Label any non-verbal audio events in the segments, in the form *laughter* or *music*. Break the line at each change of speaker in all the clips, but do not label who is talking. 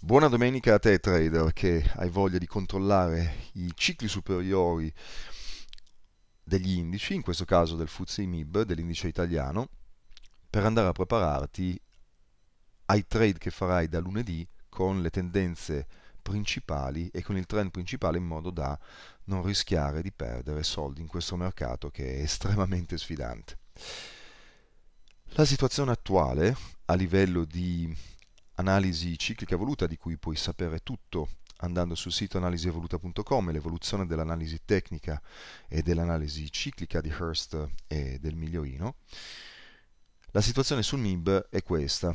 Buona domenica a te trader che hai voglia di controllare i cicli superiori degli indici, in questo caso del FTSE MIB, dell'indice italiano, per andare a prepararti ai trade che farai da lunedì con le tendenze principali e con il trend principale in modo da non rischiare di perdere soldi in questo mercato che è estremamente sfidante. La situazione attuale a livello di analisi ciclica evoluta di cui puoi sapere tutto andando sul sito analisievoluta.com l'evoluzione dell'analisi tecnica e dell'analisi ciclica di Hearst e del Miglioino. La situazione sul MIB è questa.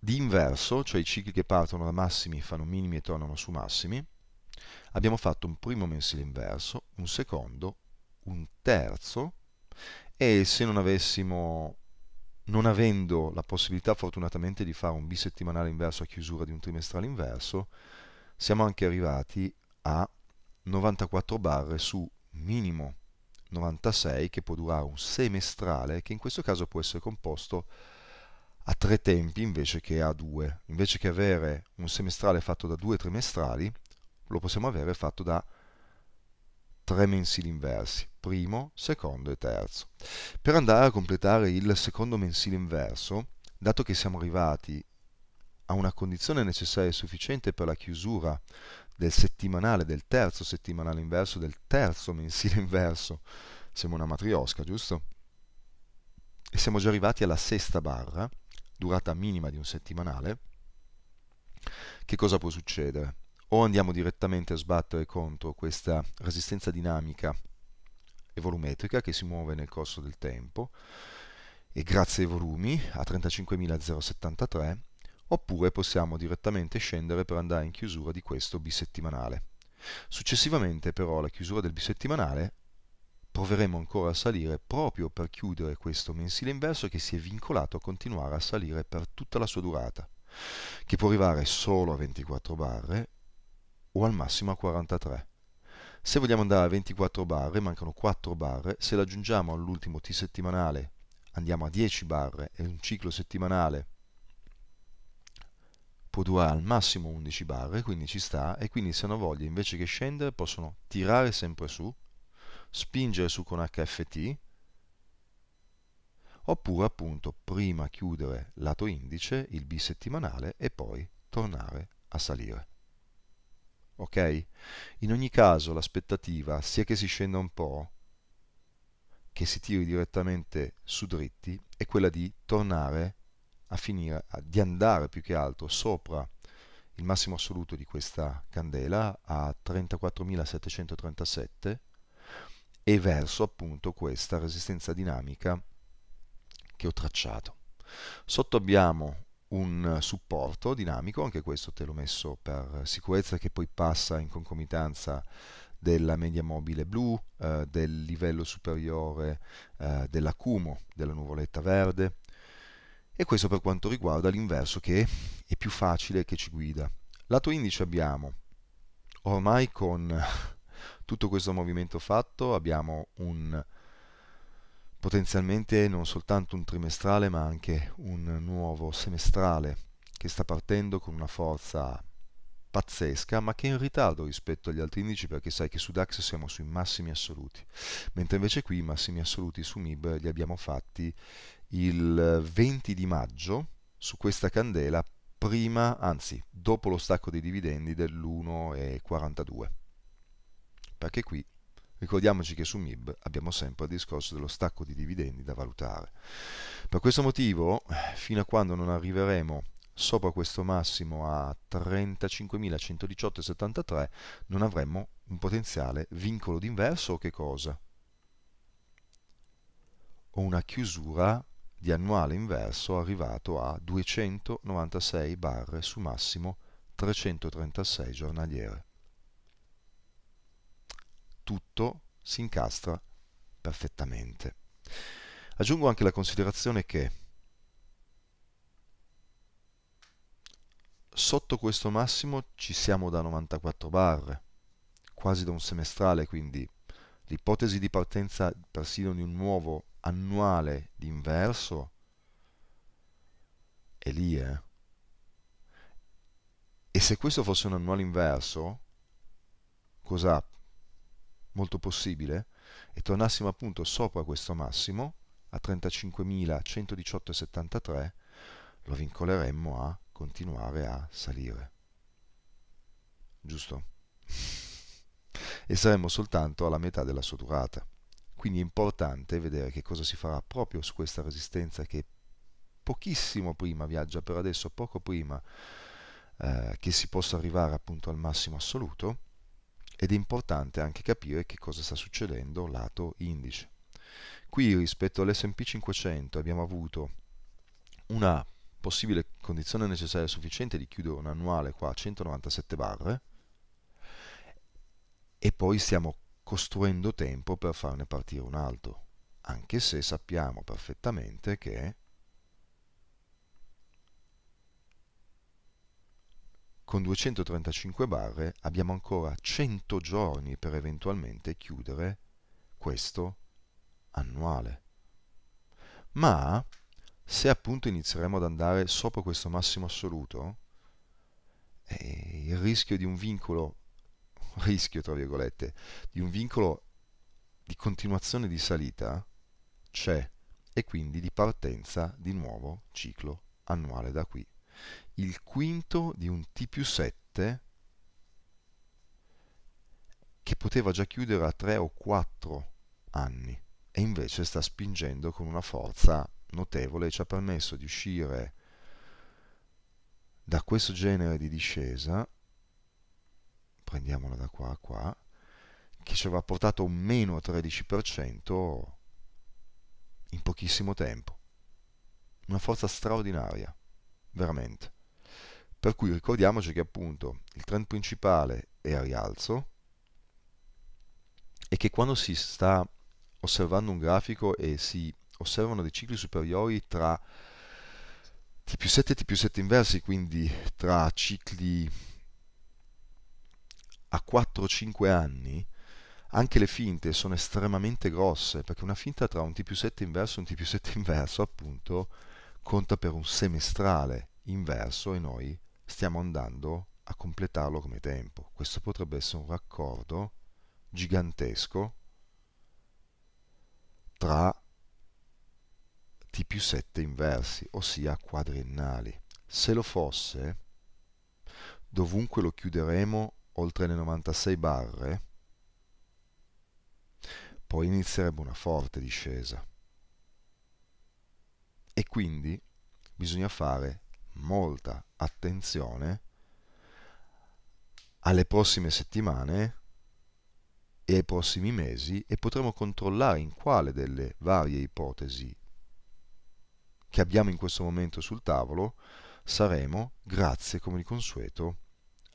Di inverso, cioè i cicli che partono da massimi fanno minimi e tornano su massimi, abbiamo fatto un primo mensile inverso, un secondo, un terzo e se non avessimo non avendo la possibilità fortunatamente di fare un bisettimanale inverso a chiusura di un trimestrale inverso, siamo anche arrivati a 94 barre su minimo 96 che può durare un semestrale che in questo caso può essere composto a tre tempi invece che a due. Invece che avere un semestrale fatto da due trimestrali, lo possiamo avere fatto da tre mensili inversi, primo, secondo e terzo. Per andare a completare il secondo mensile inverso, dato che siamo arrivati a una condizione necessaria e sufficiente per la chiusura del settimanale, del terzo settimanale inverso, del terzo mensile *laughs* inverso, siamo una matriosca, giusto? E siamo già arrivati alla sesta barra, durata minima di un settimanale, che cosa può succedere? o andiamo direttamente a sbattere contro questa resistenza dinamica e volumetrica che si muove nel corso del tempo e grazie ai volumi a 35.073 oppure possiamo direttamente scendere per andare in chiusura di questo bisettimanale. Successivamente però alla chiusura del bisettimanale proveremo ancora a salire proprio per chiudere questo mensile inverso che si è vincolato a continuare a salire per tutta la sua durata, che può arrivare solo a 24 barre o al massimo a 43. Se vogliamo andare a 24 barre, mancano 4 barre, se l'aggiungiamo all'ultimo T settimanale andiamo a 10 barre e un ciclo settimanale può durare al massimo 11 barre, quindi ci sta, e quindi se hanno voglia invece che scendere possono tirare sempre su, spingere su con HFT, oppure appunto prima chiudere lato indice il bisettimanale e poi tornare a salire ok? In ogni caso l'aspettativa, sia che si scenda un po', che si tiri direttamente su dritti, è quella di tornare a finire, di andare più che altro sopra il massimo assoluto di questa candela a 34.737 e verso appunto questa resistenza dinamica che ho tracciato. Sotto abbiamo un supporto dinamico, anche questo te l'ho messo per sicurezza, che poi passa in concomitanza della media mobile blu, eh, del livello superiore eh, dell'acumo, della nuvoletta verde. E questo per quanto riguarda l'inverso che è più facile che ci guida. Lato indice abbiamo, ormai con *laughs* tutto questo movimento fatto, abbiamo un potenzialmente non soltanto un trimestrale ma anche un nuovo semestrale che sta partendo con una forza pazzesca ma che è in ritardo rispetto agli altri indici perché sai che su DAX siamo sui massimi assoluti mentre invece qui i massimi assoluti su MIB li abbiamo fatti il 20 di maggio su questa candela prima, anzi dopo lo stacco dei dividendi dell'1,42 perché qui Ricordiamoci che su MIB abbiamo sempre il discorso dello stacco di dividendi da valutare. Per questo motivo, fino a quando non arriveremo sopra questo massimo a 35.118,73 non avremmo un potenziale vincolo d'inverso o che cosa? O una chiusura di annuale inverso arrivato a 296 barre su massimo 336 giornaliere tutto si incastra perfettamente. Aggiungo anche la considerazione che sotto questo massimo ci siamo da 94 barre, quasi da un semestrale, quindi l'ipotesi di partenza persino di un nuovo annuale di inverso è lì, eh? E se questo fosse un annuale inverso, cosa molto possibile e tornassimo appunto sopra questo massimo a 35.118,73 lo vincoleremmo a continuare a salire. Giusto? *laughs* e saremmo soltanto alla metà della sua durata. Quindi è importante vedere che cosa si farà proprio su questa resistenza che pochissimo prima viaggia, per adesso poco prima eh, che si possa arrivare appunto al massimo assoluto ed è importante anche capire che cosa sta succedendo lato indice. Qui rispetto all'S&P 500 abbiamo avuto una possibile condizione necessaria e sufficiente di chiudere un annuale qua a 197 barre e poi stiamo costruendo tempo per farne partire un altro, anche se sappiamo perfettamente che Con 235 barre abbiamo ancora 100 giorni per eventualmente chiudere questo annuale. Ma se appunto inizieremo ad andare sopra questo massimo assoluto, eh, il rischio di un vincolo, *laughs* rischio tra virgolette, di un vincolo di continuazione di salita c'è e quindi di partenza di nuovo ciclo annuale da qui il quinto di un T più 7 che poteva già chiudere a 3 o 4 anni e invece sta spingendo con una forza notevole e ci ha permesso di uscire da questo genere di discesa prendiamola da qua a qua che ci aveva portato un meno 13% in pochissimo tempo una forza straordinaria veramente. Per cui ricordiamoci che appunto il trend principale è a rialzo e che quando si sta osservando un grafico e si osservano dei cicli superiori tra T più 7 e T più 7 inversi, quindi tra cicli a 4-5 anni, anche le finte sono estremamente grosse, perché una finta tra un T più 7 inverso e un T più 7 inverso, appunto, conta per un semestrale inverso e noi stiamo andando a completarlo come tempo. Questo potrebbe essere un raccordo gigantesco tra t più 7 inversi, ossia quadriennali. Se lo fosse, dovunque lo chiuderemo oltre le 96 barre, poi inizierebbe una forte discesa. E quindi bisogna fare molta attenzione alle prossime settimane e ai prossimi mesi e potremo controllare in quale delle varie ipotesi che abbiamo in questo momento sul tavolo saremo, grazie come di consueto,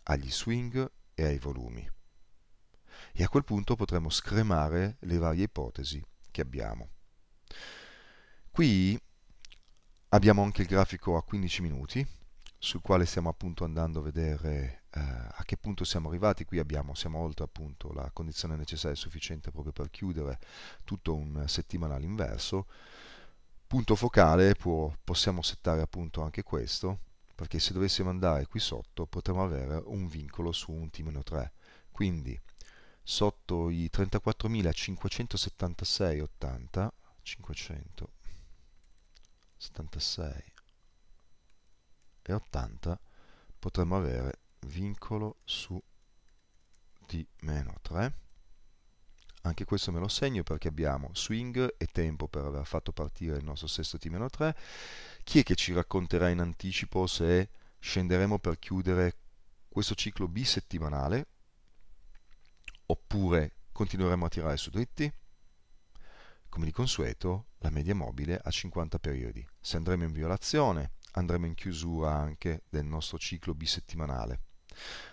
agli swing e ai volumi. E a quel punto potremo scremare le varie ipotesi che abbiamo. Qui Abbiamo anche il grafico a 15 minuti, sul quale stiamo appunto andando a vedere eh, a che punto siamo arrivati. Qui abbiamo, siamo oltre appunto la condizione necessaria e sufficiente proprio per chiudere tutto un settimanale inverso. Punto focale, può, possiamo settare appunto anche questo, perché se dovessimo andare qui sotto potremmo avere un vincolo su un T-3. Quindi sotto i 34.576,80, 500, 76 e 80 potremmo avere vincolo su t 3 anche questo me lo segno perché abbiamo swing e tempo per aver fatto partire il nostro sesto t-3 chi è che ci racconterà in anticipo se scenderemo per chiudere questo ciclo bisettimanale oppure continueremo a tirare su dritti come di consueto la media mobile a 50 periodi. Se andremo in violazione, andremo in chiusura anche del nostro ciclo bisettimanale.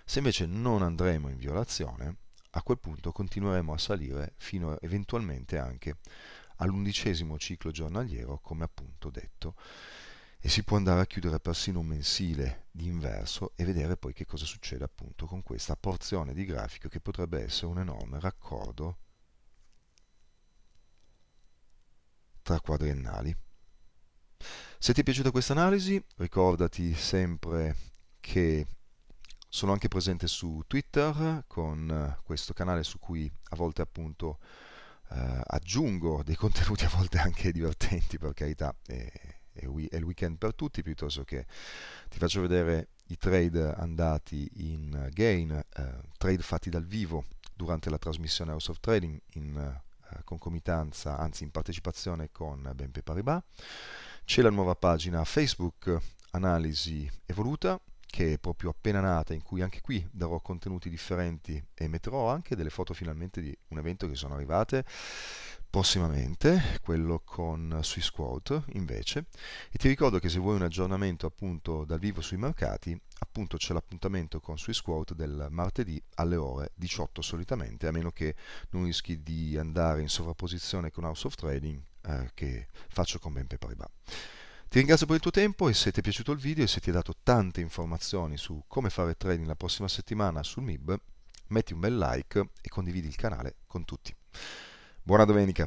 Se invece non andremo in violazione, a quel punto continueremo a salire fino eventualmente anche all'undicesimo ciclo giornaliero, come appunto detto, e si può andare a chiudere persino un mensile di inverso e vedere poi che cosa succede appunto con questa porzione di grafico che potrebbe essere un enorme raccordo tra quadriennali. Se ti è piaciuta questa analisi, ricordati sempre che sono anche presente su Twitter con eh, questo canale su cui a volte appunto eh, aggiungo dei *laughs* contenuti a volte anche divertenti per carità è, è, è il weekend per tutti piuttosto che ti faccio vedere i trade andati in gain, eh, trade fatti dal vivo durante la trasmissione House of Trading in eh, eh, concomitanza, anzi in partecipazione con BNP Paribas. C'è la nuova pagina Facebook Analisi Evoluta che è proprio appena nata, in cui anche qui darò contenuti differenti e metterò anche delle foto finalmente di un evento che sono arrivate prossimamente, quello con eh, sui Squad invece, e ti ricordo che se vuoi un aggiornamento appunto dal vivo sui mercati, appunto c'è l'appuntamento con sui Squad del martedì alle ore 18 solitamente, a meno che non rischi di andare in sovrapposizione con House of Trading eh, che faccio con Ben Paribas. Ti ringrazio per il tuo tempo e se ti è piaciuto il video e se ti ha dato tante informazioni su come fare trading la prossima settimana sul MIB, metti un bel like e condividi il canale con tutti. Buona domenica.